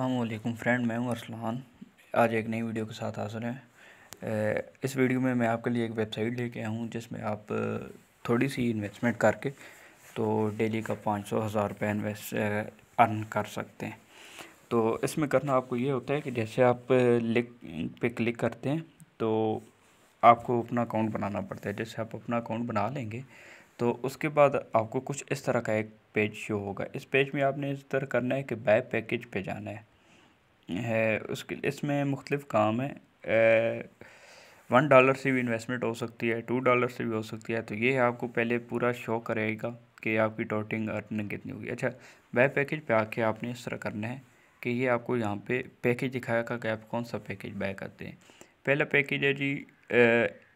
Aslam friend मैं हूं अरसलान आज एक नई वीडियो के साथ हाजिर हैं इस वीडियो में मैं आपके लिए एक वेबसाइट लेके आया हूं जिसमें आप थोड़ी सी इन्वेस्टमेंट करके तो डेली का पाँच सौ हज़ार रुपये इन्वेस्ट अर्न कर सकते हैं तो इसमें करना आपको ये होता है कि जैसे आप लिंक पे क्लिक करते हैं तो आपको अपना अकाउंट बनाना पड़ता है जैसे आप अपना अकाउंट बना लेंगे तो उसके बाद आपको कुछ इस तरह का एक पेज शो होगा इस पेज में आपने इस तरह करना है कि बाय पैकेज पे जाना है है उसके इसमें मुख्तलिफ काम है वन डॉलर से भी इन्वेस्टमेंट हो सकती है टू डॉलर से भी हो सकती है तो ये आपको पहले पूरा शो करेगा कि आपकी टोटिंग अर्निंग कितनी होगी अच्छा वह पैकेज पे आके आपने इस तरह करना है कि ये आपको यहाँ पे पैकेज दिखाएगा कि आप कौन सा पैकेज बाय करते हैं पहला पैकेज है जी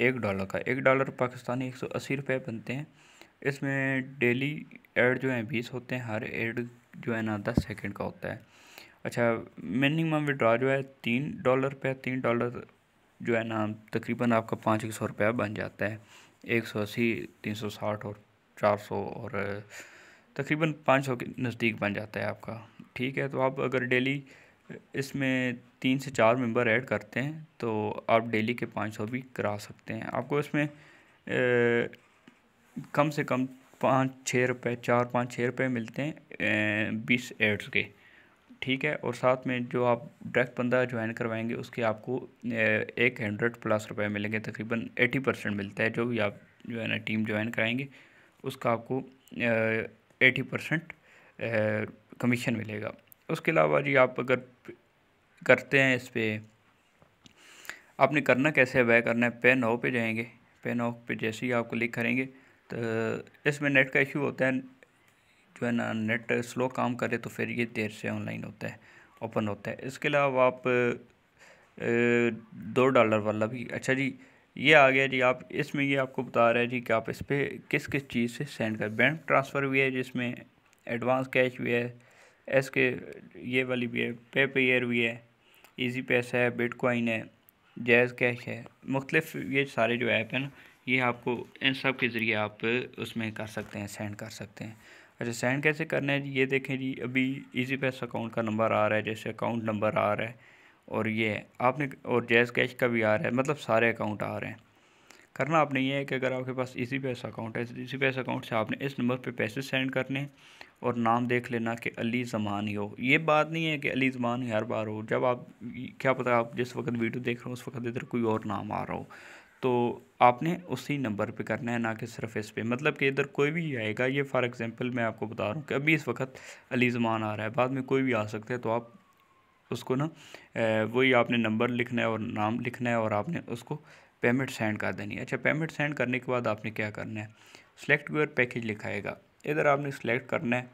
एक डॉलर का एक डॉलर पाकिस्तानी एक सौ अस्सी रुपये बनते हैं इसमें डेली एड जो है बीस होते हैं हर एड जो है ना दस सेकेंड का होता है अच्छा मिनिमम विड्रॉ जो है तीन डॉलर पे तीन डॉलर जो है ना तकरीबन आपका पाँच एक सौ रुपया बन जाता है एक सौ अस्सी तीन सौ साठ और चार सौ और तकरीबन पाँच सौ के नज़दीक बन जाता है आपका ठीक है तो आप अगर डेली इसमें तीन से चार मेंबर ऐड करते हैं तो आप डेली के पाँच सौ भी करा सकते हैं आपको इसमें ए, कम से कम पाँच छः रुपये चार पाँच छः रुपये मिलते हैं बीस एड्स के ठीक है और साथ में जो आप डायरेक्ट बंदा ज्वाइन करवाएंगे उसके आपको एक हंड्रेड प्लस रुपए मिलेंगे तकरीबन एटी परसेंट मिलता है जो भी आप जो है ना टीम ज्वाइन कराएंगे उसका आपको एटी परसेंट कमीशन मिलेगा उसके अलावा जी आप अगर करते हैं इस पर आपने करना कैसे है वह करना है पेन हाउ पे जाएंगे पेन हाउ पे जैसे ही आप क्लिक करेंगे तो इसमें नेट का इशू होता है जो है ना नेट स्लो काम करे तो फिर ये देर से ऑनलाइन होता है ओपन होता है इसके अलावा आप दो डॉलर वाला भी अच्छा जी ये आ गया जी आप इसमें ये आपको बता रहा है जी कि आप इस पर किस किस चीज़ से सेंड कर बैंक ट्रांसफ़र भी है जिसमें एडवांस कैश भी है एस के ये वाली भी है पे पेयर भी है इजी पैसा है बिटकॉइन है जैज़ कैश है मुख्तलिफ ये सारे जो ऐप हैं ना ये आपको इन सब के ज़रिए आप उसमें कर सकते हैं सेंड कर सकते हैं अच्छा सेंड कैसे करना है जी ये देखें जी अभी इजी पैस अकाउंट का नंबर आ रहा है जैसे अकाउंट नंबर आ रहा है और ये है आपने और जैस कैश का भी आ रहा है मतलब सारे अकाउंट आ रहे हैं करना आपने ये है कि अगर आपके पास इसी पैसा अकाउंट है इसी पैसा अकाउंट से आपने इस नंबर पे पैसे सेंड करने हैं और नाम देख लेना कि अली जमान ही हो ये बात नहीं है कि अली जमान ही हर बार हो जब आप क्या पता आप जिस वक्त वीडियो देख रहे हो उस वक्त इधर कोई और नाम आ रहा हो तो आपने उसी नंबर पे करना है ना कि सिर्फ इस पे मतलब कि इधर कोई भी आएगा ये फॉर एग्जांपल मैं आपको बता रहा हूँ कि अभी इस वक्त अली ज़मान आ रहा है बाद में कोई भी आ सकता है तो आप उसको ना वही आपने नंबर लिखना है और नाम लिखना है और आपने उसको पेमेंट सेंड कर देनी है अच्छा पेमेंट सेंड करने के बाद आपने क्या करना है सेलेक्ट योर पैकेज लिखाएगा इधर आपने सेलेक्ट करना है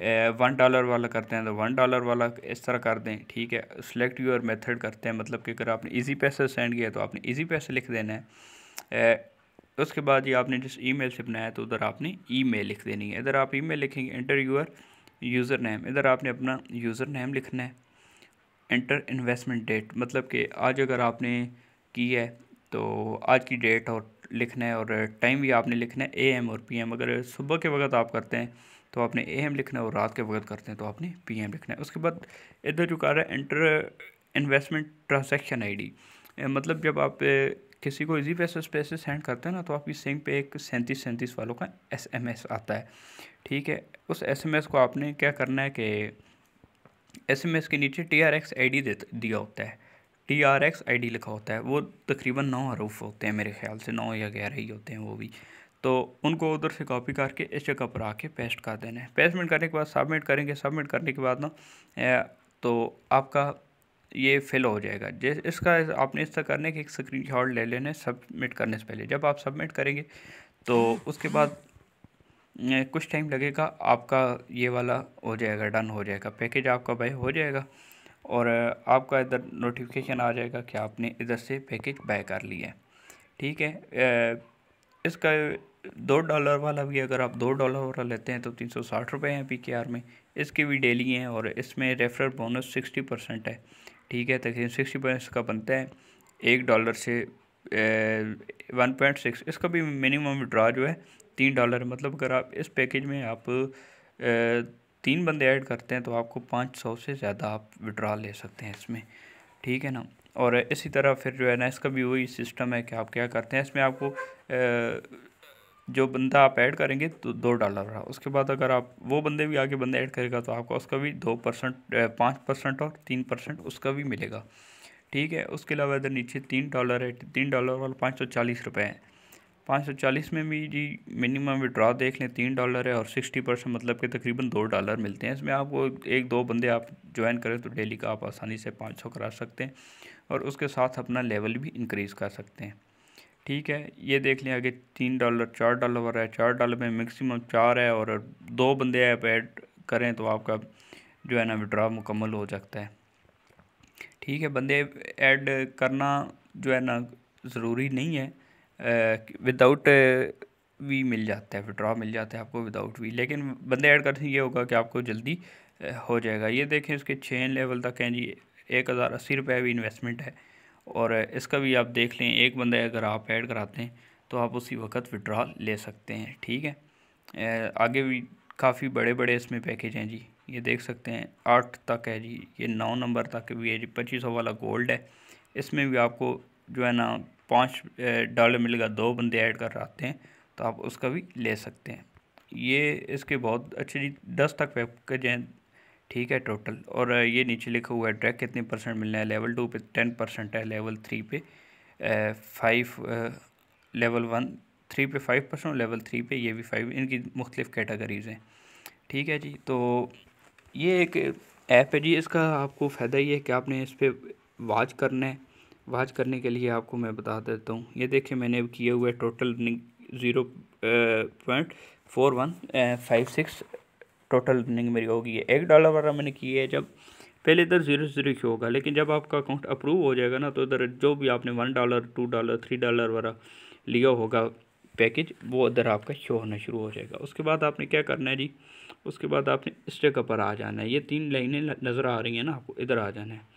वन डॉलर वाला करते हैं तो वन डॉलर वाला इस तरह कर दें ठीक है सेलेक्ट यूर मेथड करते हैं मतलब कि अगर आपने इजी पैसे सेंड किया तो आपने इजी पैसे लिख देना है ए, उसके बाद ये आपने जिस ईमेल से बनाया तो उधर आपने ईमेल लिख देनी है इधर आप ईमेल लिखेंगे इंटर यूर यूज़र नेम इधर आपने अपना यूज़र नेम लिखना है इंटर इन्वेस्टमेंट डेट मतलब कि आज अगर आपने की है तो आज की डेट और लिखना है और टाइम भी आपने लिखना है ए एम और पी एम अगर सुबह के वक्त आप करते हैं तो आपने ए एम लिखना है और रात के वक्त करते हैं तो आपने पी एम लिखना है उसके बाद इधर जो रहा है inter investment transaction I D मतलब जब आप किसी को इजी उस पैसे सेंड करते हैं ना तो आपकी सिंग पे एक सैंतीस सैंतीस वालों का एस एम एस आता है ठीक है उस एस एम एस को आपने क्या करना है कि एस एम एस के नीचे T R X I D दिया होता है T R X I D लिखा होता है वो तकरीबन नौ हरूफ होते हैं मेरे ख्याल से नौ या ग्यारह ही होते हैं वो भी तो उनको उधर से कॉपी करके इस जगह पर आके पेस्ट कर देना है पेस्टमेंट करने के बाद सबमिट करेंगे सबमिट करने के बाद ना तो आपका ये फिल हो जाएगा जैसे इसका आपने इस तरह करने के एक स्क्रीन शॉट ले लेना है सबमिट करने से पहले जब आप सबमिट करेंगे तो उसके बाद कुछ टाइम लगेगा आपका ये वाला हो जाएगा डन हो जाएगा पैकेज आपका बाय हो जाएगा और आपका इधर नोटिफिकेशन आ जाएगा कि आपने इधर से पैकेज बाय कर लिया है ठीक है इसका दो डॉलर वाला भी अगर आप दो डॉलर वाला लेते हैं तो तीन सौ साठ रुपये हैं पी के आर में इसकी भी डेली हैं और इसमें रेफरल बोनस सिक्सटी परसेंट है ठीक है तकरीबन सिक्सटी परसेंट का बनता है एक डॉलर से वन पॉइंट सिक्स इसका भी मिनिमम विड्रा जो है तीन डॉलर मतलब अगर आप इस पैकेज में आप ए, तीन बंदे ऐड करते हैं तो आपको पाँच सौ से ज़्यादा आप विड्रा ले सकते हैं इसमें ठीक है ना और इसी तरह फिर जो है ना इसका भी वही सिस्टम है कि आप क्या करते हैं इसमें आपको जो बंदा आप ऐड करेंगे तो दो डॉलर रहा उसके बाद अगर आप वो बंदे भी आगे बंदा ऐड करेगा तो आपको उसका भी दो परसेंट पाँच परसेंट और तीन परसेंट उसका भी मिलेगा ठीक है उसके अलावा इधर नीचे तीन डॉलर है तीन डॉलर वाला पाँच सौ चालीस रुपये हैं पाँच सौ चालीस में भी जी मिनिमम विड्रॉ देख लें तीन डॉलर है और सिक्सटी परसेंट मतलब कि तकरीबन दो डॉलर मिलते हैं इसमें आपको एक दो बंदे आप ज्वाइन करें तो डेली का आप आसानी से पाँच सौ करा सकते हैं और उसके साथ अपना लेवल भी इंक्रीज़ कर सकते हैं ठीक है ये देख लें आगे तीन डॉलर चार डॉलर हो है चार डॉलर में मैक्सिमम चार है और दो बंदे ऐप ऐड करें तो आपका जो है ना विड्रा मुकम्मल हो सकता है ठीक है बंदे ऐड करना जो है ना ज़रूरी नहीं है विदाउट वी मिल जाता है विड्रा मिल जाता है आपको विदाउट वी लेकिन बंदे ऐड करते ये होगा कि आपको जल्दी हो जाएगा ये देखें इसके छः लेवल तक हैं जी एक हज़ार अस्सी रुपये भी इन्वेस्टमेंट है और इसका भी आप देख लें एक बंदे अगर आप ऐड कराते हैं तो आप उसी वक्त विड्रा ले सकते हैं ठीक है आगे भी काफ़ी बड़े बड़े इसमें पैकेज हैं जी ये देख सकते हैं आठ तक है जी ये नौ नंबर तक भी है जी पच्चीस सौ वाला गोल्ड है इसमें भी आपको जो है ना पाँच डॉलर मिलेगा दो बंदे ऐड कर आते हैं तो आप उसका भी ले सकते हैं ये इसके बहुत अच्छे जी दस तक पैकेज हैं ठीक है टोटल और ये नीचे लिखा हुआ है ट्रैक कितने परसेंट मिलना है लेवल टू पे टेन परसेंट है लेवल थ्री पे फाइव लेवल वन थ्री पे फाइव परसेंट और लेवल थ्री पे ये भी फाइव इनकी मुख्तलिफ़ कैटेगरीज़ हैं ठीक है जी तो ये एक ऐप है जी इसका आपको फ़ायदा ये है कि आपने इस पर वाच करना है वाच करने के लिए आपको मैं बता देता हूँ ये देखिए मैंने किए हुए total zero point four one five six total earning मेरी होगी एक डॉलर वाला मैंने की है जब पहले इधर जीरो जीरो शो होगा लेकिन जब आपका अकाउंट अप्रूव हो जाएगा ना तो इधर जो भी आपने one dollar two dollar three dollar वाला लिया होगा पैकेज वो इधर आपका शो होना शुरू हो जाएगा उसके बाद आपने क्या करना है जी उसके बाद आपने इस जगह पर आ जाना है ये तीन लाइनें नज़र आ रही हैं ना आपको इधर आ जाना है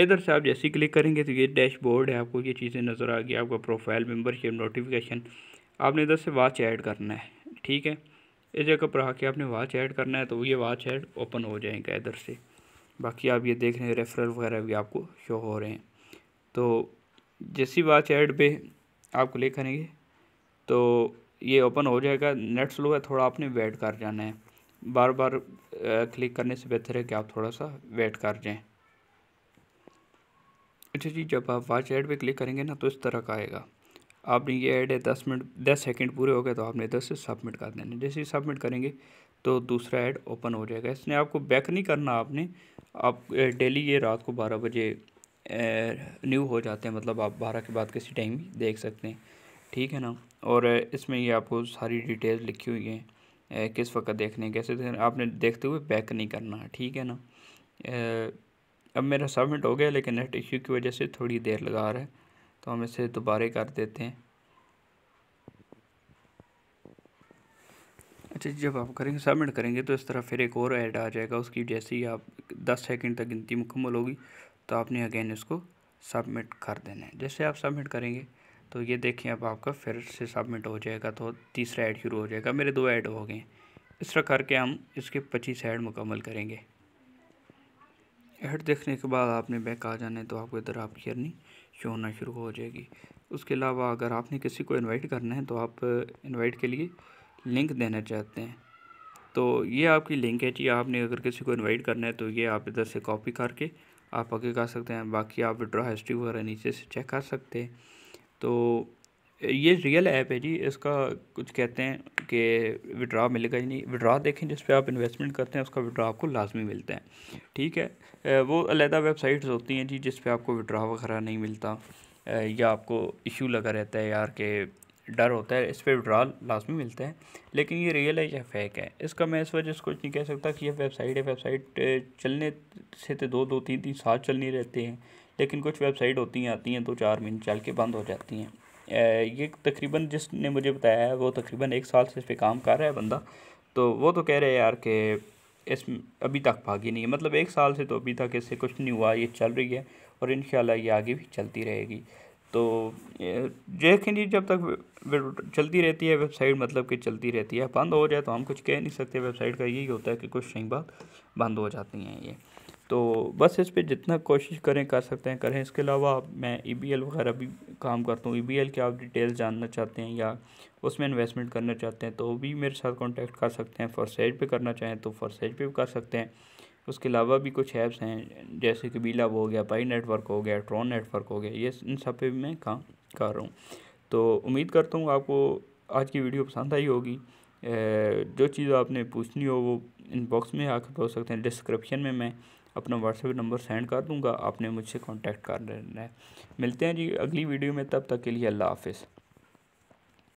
इधर से आप जैसे ही क्लिक करेंगे तो ये डैशबोर्ड है आपको ये चीज़ें नज़र आ गई आपका प्रोफाइल मेम्बरशिप नोटिफिकेशन आपने इधर से वाच ऐड करना है ठीक है इस जगह पर आके आपने वाच ऐड करना है तो ये वाच ऐड ओपन हो जाएगा इधर से बाकी आप ये देख रहे हैं रेफरल वगैरह भी आपको शो हो रहे हैं तो जैसी वाच ऐड पे आप क्लिक करेंगे तो ये ओपन हो जाएगा नेट स्लो है थोड़ा आपने वेट कर जाना है बार बार क्लिक करने से बेहतर है कि आप थोड़ा सा वेट कर जाएँ अच्छा जी जब आप वाच ऐड पर क्लिक करेंगे ना तो इस तरह का आएगा आपने ये ऐड है दस मिनट दस सेकंड पूरे हो गए तो आपने इधर से सबमिट कर देना जैसे सबमिट करेंगे तो दूसरा ऐड ओपन हो जाएगा इसने आपको बैक नहीं करना आपने आप डेली ये रात को बारह बजे न्यू हो जाते हैं मतलब आप बारह के बाद किसी टाइम भी देख सकते हैं ठीक है ना और इसमें ये आपको सारी डिटेल्स लिखी हुई हैं किस वक्त देखने कैसे देखने आपने देखते हुए बैक नहीं करना ठीक है ना अब मेरा सबमिट हो गया लेकिन नेट इश्यू की वजह से थोड़ी देर लगा रहा है तो हम इसे दोबारा कर देते हैं अच्छा जब आप करेंगे सबमिट करेंगे तो इस तरह फिर एक और ऐड आ जाएगा उसकी जैसे ही आप दस सेकंड तक गिनती मुकम्मल होगी तो आपने अगेन इसको सबमिट कर देना है जैसे आप सबमिट करेंगे तो ये देखें अब आपका फिर से सबमिट हो जाएगा तो तीसरा ऐड शुरू हो जाएगा मेरे दो ऐड हो गए इस तरह करके हम इसके पच्चीस ऐड मुकम्मल करेंगे ऐड देखने के बाद आपने बैक आ जाना है तो आपको इधर आप करनी शो होना शुरू हो जाएगी उसके अलावा अगर आपने किसी को इनवाइट करना है तो आप इनवाइट uh, के लिए लिंक देना चाहते हैं तो ये आपकी लिंक है जी आपने अगर किसी को इनवाइट करना है तो ये आप इधर से कॉपी करके आप आगे कर सकते हैं बाकी आप विड्रॉ हिस्ट्री वगैरह नीचे से चेक कर सकते हैं तो ये रियल ऐप है जी इसका कुछ कहते हैं कि विड्रा मिलेगा ही नहीं विड्रा देखें जिस पर आप इन्वेस्टमेंट करते हैं उसका विड्रा आपको लाजमी मिलता है ठीक है वो अलहदा वेबसाइट्स होती हैं जी जिस पर आपको विड्रा वगैरह नहीं मिलता या आपको इशू लगा रहता है यार के डर होता है इस पर विड्रा लाजमी मिलता है लेकिन ये रियल है या फेक है इसका मैं इस वजह से कुछ नहीं कह सकता कि यह वेबसाइट है वेबसाइट चलने से तो दो दो तीन तीन साल चलने रहते हैं लेकिन कुछ वेबसाइट होती हैं आती हैं दो चार महीने चल के बंद हो जाती हैं ये तकरीबन जिसने मुझे बताया है वो तकरीबन एक साल से इस पर काम कर रहा है बंदा तो वो तो कह रहे हैं यार कि इस अभी तक भागी नहीं है मतलब एक साल से तो अभी तक इससे कुछ नहीं हुआ ये चल रही है और इन ये आगे भी चलती रहेगी तो देखें जी जब तक चलती रहती है वेबसाइट मतलब कि चलती रहती है बंद हो जाए तो हम कुछ कह नहीं सकते वेबसाइट का यही होता है कि कुछ नहीं बात बंद हो जाती हैं ये तो बस इस पर जितना कोशिश करें कर सकते हैं करें इसके अलावा मैं ई बी एल वगैरह भी काम करता हूँ ई बी एल के आप डिटेल्स जानना चाहते हैं या उसमें इन्वेस्टमेंट करना चाहते हैं तो भी मेरे साथ कॉन्टैक्ट कर सकते हैं फर्स्ट एड पे करना चाहें तो फर्स्ट एड पे भी कर सकते हैं उसके अलावा भी कुछ ऐप्स हैं जैसे कि बीलाब हो गया पाई नेटवर्क हो गया ट्रॉन नेटवर्क हो गया ये इन सब पर मैं काम कर रहा हूँ तो उम्मीद करता हूँ आपको आज की वीडियो पसंद आई होगी जो चीज़ आपने पूछनी हो वो इनबॉक्स में आकर पूछ सकते हैं डिस्क्रिप्शन में मैं अपना व्हाट्सएप नंबर सेंड कर दूँगा आपने मुझसे कॉन्टैक्ट कर लेना है मिलते हैं जी अगली वीडियो में तब तक के लिए अल्लाह हाफिज़